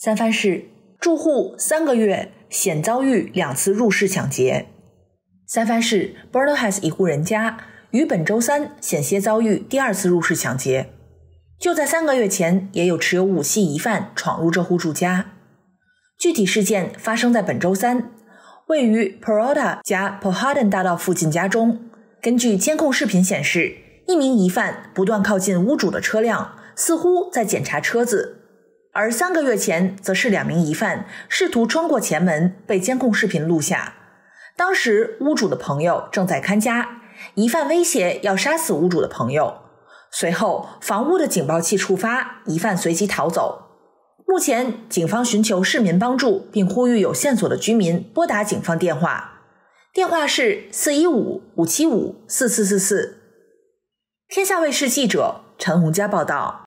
三藩市住户三个月险遭遇两次入室抢劫。三藩市 b o r n e h a s 一户人家于本周三险些遭遇第二次入室抢劫。就在三个月前，也有持有武器疑犯闯入这户住家。具体事件发生在本周三，位于 p e r o d a 加 p o w h a d t a n 大道附近家中。根据监控视频显示，一名疑犯不断靠近屋主的车辆，似乎在检查车子。而三个月前，则是两名疑犯试图穿过前门，被监控视频录下。当时，屋主的朋友正在看家，疑犯威胁要杀死屋主的朋友。随后，房屋的警报器触发，疑犯随即逃走。目前，警方寻求市民帮助，并呼吁有线索的居民拨打警方电话，电话是四一五五七五四四四四。天下卫视记者陈红佳报道。